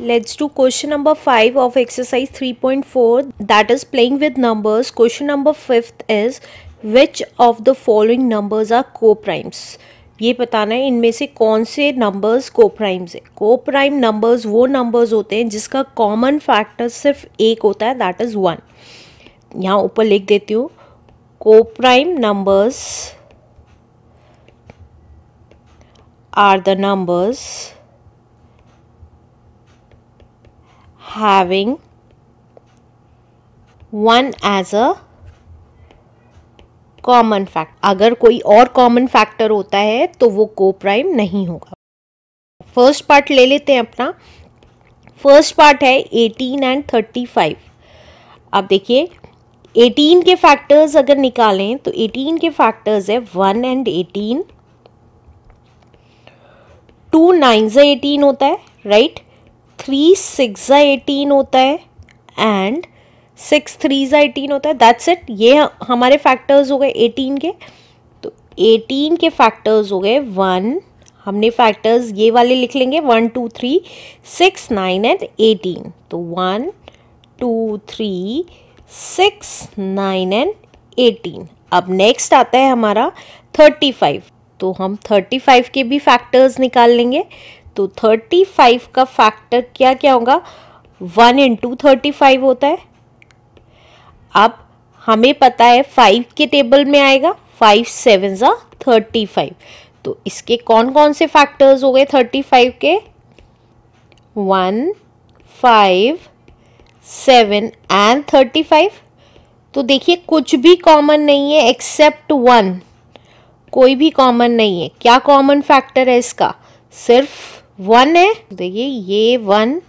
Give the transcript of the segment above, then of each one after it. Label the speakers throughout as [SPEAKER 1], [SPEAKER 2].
[SPEAKER 1] Let's do question number 5 of exercise 3.4 that is playing with numbers. Question number 5th is which of the following numbers are coprimes? ये बताना है इनमें से कौन से numbers coprimes है कोप्राइम नंबर्स वो नंबर्स होते हैं जिसका कॉमन फैक्टर सिर्फ एक होता है दैट इज़ वन यहाँ ऊपर लिख देती हूँ coprime numbers are the numbers having one as a common factor अगर कोई और कॉमन फैक्टर होता है तो वो को प्राइम नहीं होगा फर्स्ट पार्ट ले लेते हैं अपना फर्स्ट पार्ट है एटीन एंड थर्टी फाइव अब देखिए एटीन के फैक्टर्स अगर निकालें तो एटीन के फैक्टर्स है one and eighteen two nine ज़ा एटीन होता है राइट थ्री सिक्स ज़ा एटीन होता है एंड सिक्स थ्री ज़ा एटीन होता है दैट्स इट ये हमारे फैक्टर्स हो गए एटीन के तो एटीन के फैक्टर्स हो गए वन हमने फैक्टर्स ये वाले लिख लेंगे one two three six nine and eighteen तो one two three six nine and eighteen अब नेक्स्ट आता है हमारा थर्टी फाइव तो हम थर्टी फाइव के भी फैक्टर्स निकाल लेंगे तो 35 का फैक्टर क्या क्या होगा वन इंटू थर्टी फाइव होता है अब हमें पता है फाइव के टेबल में आएगा फाइव सेवन ज़ा थर्टी फाइव तो इसके कौन कौन से फैक्टर्स हो गए थर्टी फाइव के one five seven and thirty five तो देखिए कुछ भी कॉमन नहीं है एक्सेप्ट वन कोई भी कॉमन नहीं है क्या कॉमन फैक्टर है इसका सिर्फ वन है देखिए ये वन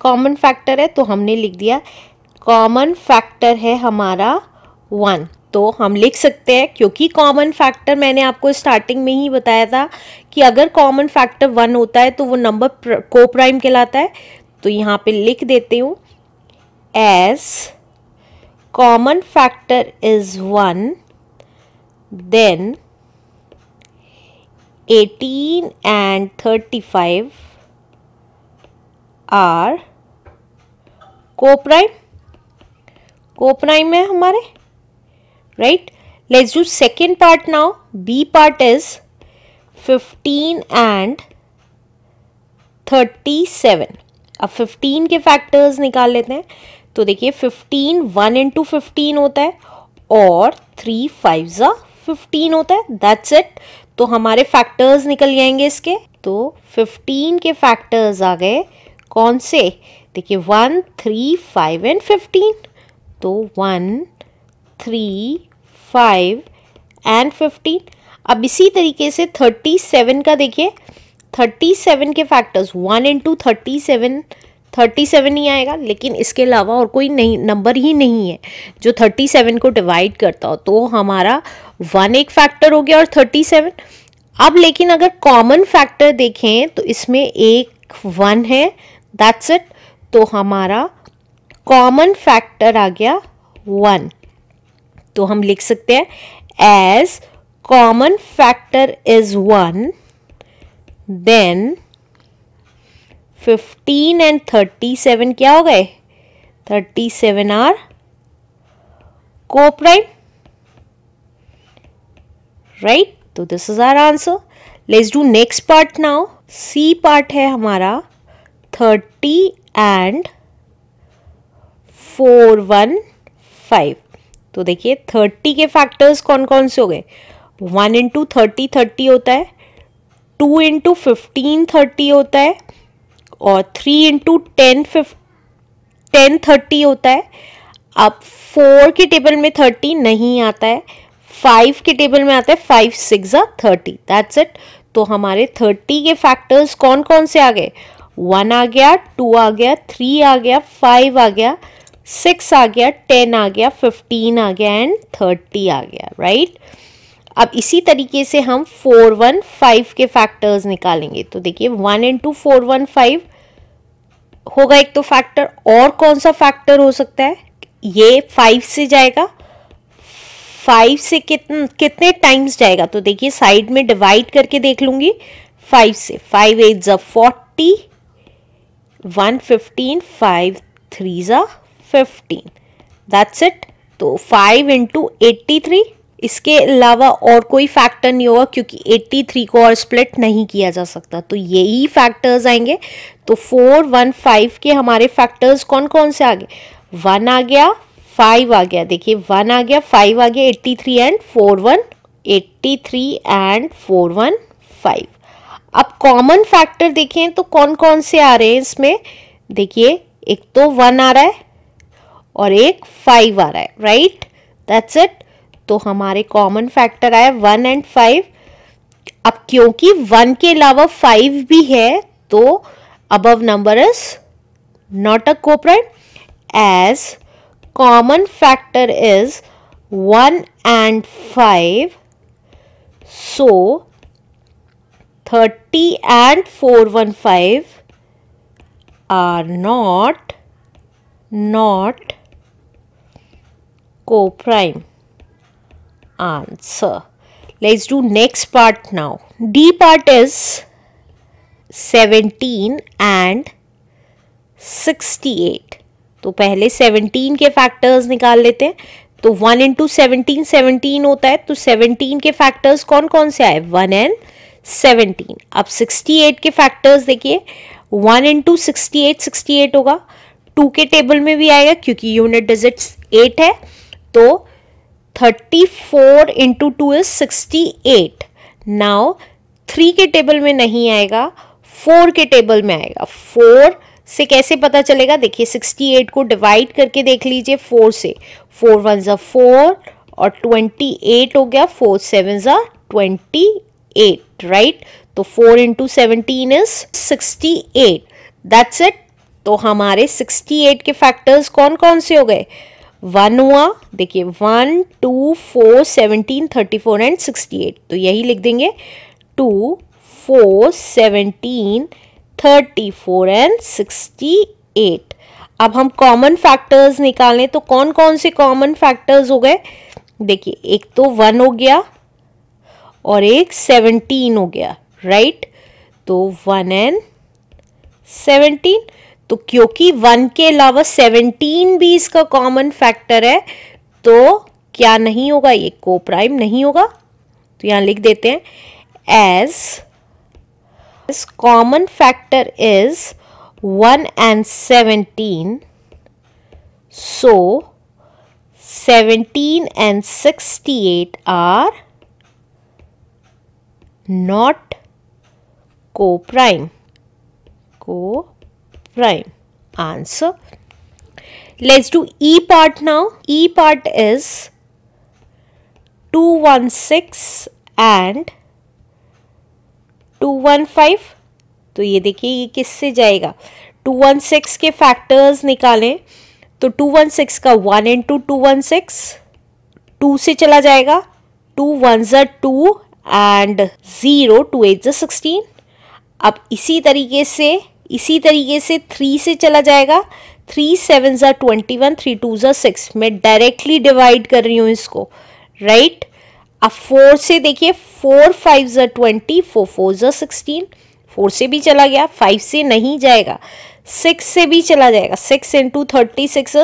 [SPEAKER 1] कॉमन फैक्टर है तो हमने लिख दिया कॉमन फैक्टर है हमारा वन तो हम लिख सकते हैं क्योंकि कॉमन फैक्टर मैंने आपको स्टार्टिंग में ही बताया था कि अगर कॉमन फैक्टर वन होता है तो वो नंबर को प्राइम कहलाता है तो यहाँ पे लिख देती हूँ as common factor is one then 18 and 35 are coprime prime है हमारे right let's do second part now B part is 15 and 37 अब 15 के फैक्टर्स निकाल लेते हैं तो देखिए 15 वन into फिफ्टीन होता है और थ्री फाइव ज़ा फिफ्टीन होता है दैट्स इट तो हमारे फैक्टर्स निकल जाएंगे इसके तो 15 के फैक्टर्स आ गए कौन से देखिए one three five and fifteen तो one three five and fifteen अब इसी तरीके से थर्टी सेवन का देखिए थर्टी सेवन के factors one into thirty seven thirty seven ही आएगा लेकिन इसके अलावा और कोई नहीं नंबर ही नहीं है जो थर्टी सेवन को डिवाइड करता हो तो हमारा वन एक फैक्टर हो गया और थर्टी सेवन अब लेकिन अगर कॉमन फैक्टर देखें तो इसमें एक वन है दैट्स इट तो हमारा कॉमन फैक्टर आ गया वन तो हम लिख सकते हैं as common factor is one then fifteen and thirty seven क्या हो गए thirty seven are prime right तो this is our answer let's do next part now C part है हमारा thirty and four one five तो देखिए thirty के factors कौन कौन से हो गए वन इंटू थर्टी थर्टी होता है टू इंटू फिफ्टीन थर्टी होता है और थ्री इंटू टेन फिफ टेन थर्टी होता है अब फोर के टेबल में थर्टी नहीं आता है फाइव के टेबल में आता है फाइव सिक्स आ थर्टी दैट्स इट तो हमारे थर्टी के फैक्टर्स कौन कौन से आ गए वन आ गया टू आ गया थ्री आ गया फाइव आ गया सिक्स आ गया टेन आ गया फिफ्टीन आ गया एंड थर्टी आ गया राइट right? अब इसी तरीके से हम फोर वन फाइव के फैक्टर्स निकालेंगे तो देखिए one into four one five होगा एक तो फैक्टर और कौन सा फैक्टर हो सकता है ये फाइव से जाएगा फाइव से कितन कितने टाइम्स जाएगा तो देखिए साइड में डिवाइड करके देख लूंगी फाइव से फाइव एट ज़ा forty one fifteen five three ज़ा फिफ्टीन दैट्स इट तो फाइव इंटू एट्टी थ्री इसके अलावा और कोई फैक्टर नहीं होगा क्योंकि 83 को और स्प्लिट नहीं किया जा सकता तो यही फैक्टर्स आएंगे तो फोर वन फाइव के हमारे फैक्टर्स कौन कौन से आ गए वन आ गया फाइव आ गया देखिए वन आ गया फाइव आ गया eighty three and four one eighty three and four one five अब कॉमन फैक्टर देखें तो कौन कौन से आ रहे हैं इसमें देखिए एक तो वन आ रहा है और एक फाइव आ रहा है राइट दैट्स इट तो हमारे कॉमन फैक्टर आए वन एंड फाइव अब क्योंकि वन के अलावा फाइव भी है तो above number is not a coprime as common factor is one and five so thirty and four one five are not not coprime answer. Let's do next part now. D part is 17 and 68. तो पहले 17 के factors निकाल लेते हैं तो 1 into seventeen seventeen होता है तो 17 के फैक्टर्स कौन कौन से आए 1 एंड 17 अब 68 के फैक्टर्स देखिए 1 इंटू सिक्सटी एट सिक्सटी होगा टू के टेबल में भी आएगा क्योंकि यूनिट डिजिट्स एट है तो 34 into two is sixty eight now three के टेबल में नहीं आएगा फोर के टेबल में आएगा फोर से कैसे पता चलेगा देखिए 68 को डिवाइड करके देख लीजिए फोर से फोर वन ज़ा फोर और 28 हो गया फोर सेवन ज़ा ट्वेंटी एट राइट तो four into seventeen is sixty eight that's it तो हमारे 68 के फैक्टर्स कौन कौन से हो गए वन हुआ देखिए one two four seventeen thirty four and sixty eight तो यही लिख देंगे two four seventeen thirty four and sixty eight अब हम कॉमन फैक्टर्स निकालें तो कौन कौन से कॉमन फैक्टर्स हो गए देखिए एक तो वन हो गया और एक सेवनटीन हो गया राइट तो वन एंड सेवनटीन तो क्योंकि वन के अलावा सेवनटीन भी इसका कॉमन फैक्टर है तो क्या नहीं होगा ये को प्राइम नहीं होगा तो यहां लिख देते हैं as common factor is one and seventeen so seventeen and sixty eight are not coprime co rhyme answer E part e part now e part is 216 and two one five तो ये देखिए ये किससे जाएगा two one six के factors निकालें तो two one six का one into two one six two से चला जाएगा टू वन ज़र two and zero two eight ज़र सिक्सटीन अब इसी तरीके से इसी तरीके से थ्री से चला जाएगा थ्री सेवन ज़ा ट्वेंटी वन थ्री टू ज़ा सिक्स मैं डायरेक्टली डिवाइड कर रही हूँ इसको राइट अब फोर से देखिए फोर फाइव ज़ा ट्वेंटी फोर फोर ज़ा सिक्सटीन फोर से भी चला गया फाइव से नहीं जाएगा सिक्स से भी चला जाएगा six into thirty six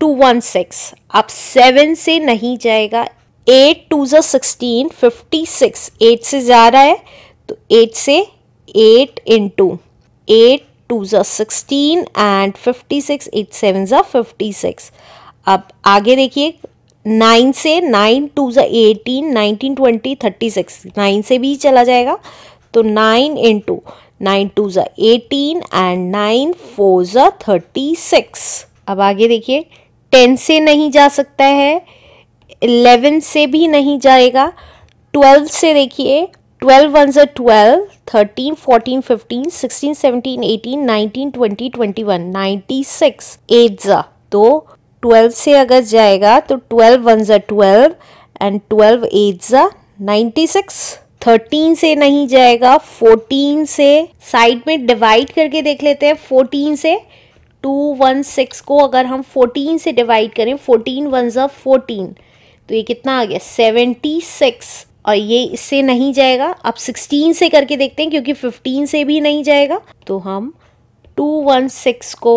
[SPEAKER 1] two one six अब सेवन से नहीं जाएगा एट टू ज़ा सिक्सटीन फिफ्टी सिक्स एट से जा रहा है तो एट से eight into eight two are sixteen and fifty six eight seven fifty six अब आगे देखिए नाइन से नाइन टू ज़ा eighteen nineteen twenty thirty six nine से भी चला जाएगा तो nine into nine two ज़ा एटीन एंड नाइन फोर ज़ा थर्टी सिक्स अब आगे देखिए टेन से नहीं जा सकता है इलेवन से भी नहीं जाएगा ट्वेल्व से देखिए ट्वेल्व वन ज़ा twelve thirteen fourteen fifteen sixteen seventeen eighteen nineteen twenty twenty one ninety six eight ज़ा तो ट्वेल्व से अगर जाएगा तो ट्वेल्व वन ज़ा ट्वेल्व एंड ट्वेल्व एट ज़ा नाइन्टी सिक्स थर्टीन से नहीं जाएगा फोर्टीन से साइड में डिवाइड करके देख लेते हैं फोर्टीन से टू वन सिक्स को अगर हम फोर्टीन से डिवाइड करें फोर्टीन वन ज़ा फोर्टीन तो ये कितना आ गया सेवेंटी सिक्स और ये इससे नहीं जाएगा अब सिक्सटीन से करके देखते हैं क्योंकि फिफ्टीन से भी नहीं जाएगा तो हम टू वन सिक्स को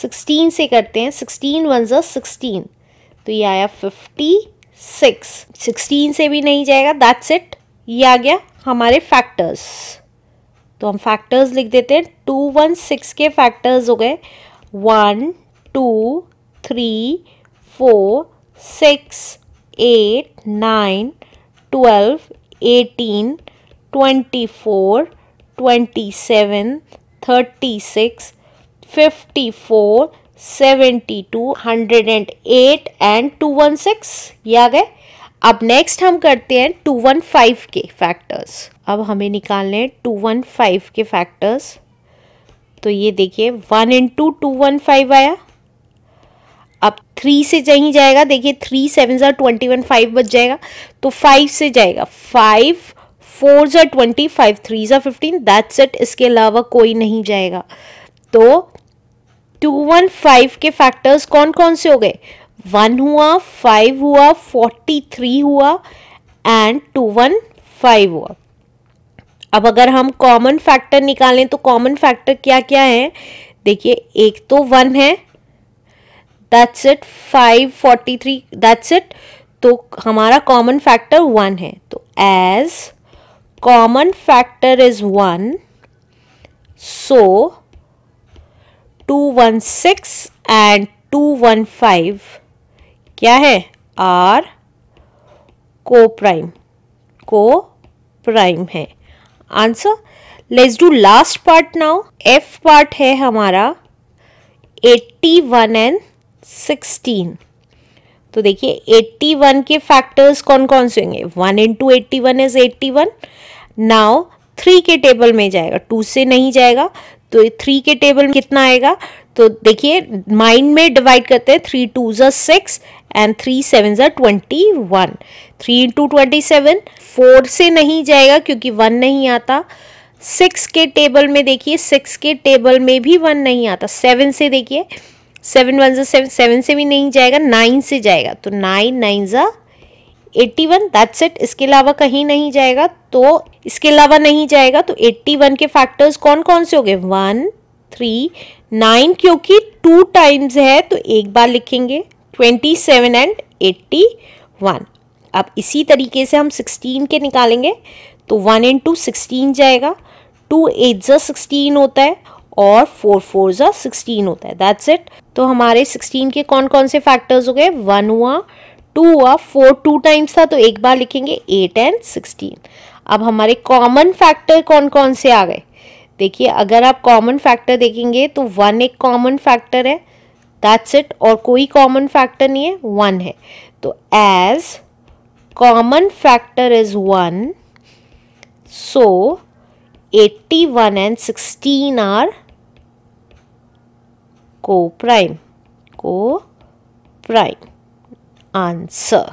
[SPEAKER 1] सिक्सटीन से करते हैं सिक्सटीन वन जो सिक्सटीन तो ये आया फिफ्टी सिक्स सिक्सटीन से भी नहीं जाएगा दैट्स इट ये आ गया हमारे फैक्टर्स तो हम फैक्टर्स लिख देते हैं टू वन सिक्स के फैक्टर्स हो गए one two three four six eight nine twelve eighteen twenty four twenty seven thirty six fifty four seventy two hundred and eight and two one six ये आ गए अब नेक्स्ट हम करते हैं टू वन फाइव के फैक्टर्स अब हमें निकालने हैं टू वन फाइव के फैक्टर्स तो ये देखिए one two two one five आया अब थ्री से जही जाएगा देखिए थ्री सेवन ज़ा ट्वेंटी वन फाइव बच जाएगा तो फाइव से जाएगा फाइव फोर ज़ा ट्वेंटी फाइव थ्री ज़ा फिफ्टीन दैट्स इट इसके अलावा कोई नहीं जाएगा तो टू वन फाइव के फैक्टर्स कौन कौन से हो गए वन हुआ फाइव हुआ फोर्टी थ्री हुआ एंड टू वन फाइव हुआ अब अगर हम कॉमन फैक्टर निकालें तो कॉमन फैक्टर क्या क्या है देखिए एक तो वन है that's it three that's it तो हमारा कॉमन फैक्टर वन है तो as common factor is one so two one six and two one five क्या है are coprime coprime है answer let's do last part now F part है हमारा eighty one and sixteen तो देखिए eighty one के factors कौन कौन से होंगे one into eighty one is eighty one now three के टेबल में जाएगा टू से नहीं जाएगा तो थ्री के टेबल में कितना आएगा तो देखिए माइंड में डिवाइड करते हैं थ्री टू जर सिक्स एंड थ्री सेवन जर twenty one three into twenty seven four से नहीं जाएगा क्योंकि वन नहीं आता सिक्स के टेबल में देखिए सिक्स के टेबल में भी वन नहीं आता सेवन से देखिए सेवन वन जो सेवन सेवन से भी नहीं जाएगा नाइन से जाएगा तो नाइन नाइन ज़ा एट्टी वन दैट्स इट इसके अलावा कहीं नहीं जाएगा तो इसके अलावा नहीं जाएगा तो एट्टी वन के फैक्टर्स कौन कौन से हो गए वन थ्री नाइन क्योंकि टू टाइम्स है तो एक बार लिखेंगे twenty seven and eighty one अब इसी तरीके से हम सिक्सटीन के निकालेंगे तो वन इन टू सिक्सटीन जाएगा टू एट जो सिक्सटीन होता है और फोर फोर ज़ा सिक्सटीन होता है दैट्स इट तो हमारे सिक्सटीन के कौन कौन से फैक्टर्स हो गए वन हुआ टू हुआ फोर टू टाइम्स था तो एक बार लिखेंगे एट एंड सिक्सटीन अब हमारे कॉमन फैक्टर कौन कौन से आ गए देखिए अगर आप कॉमन फैक्टर देखेंगे तो वन एक कॉमन फैक्टर है दैट्स इट और कोई कॉमन फैक्टर नहीं है वन है तो as common factor is one so 81 and 16 are co-prime. Co-prime. Answer.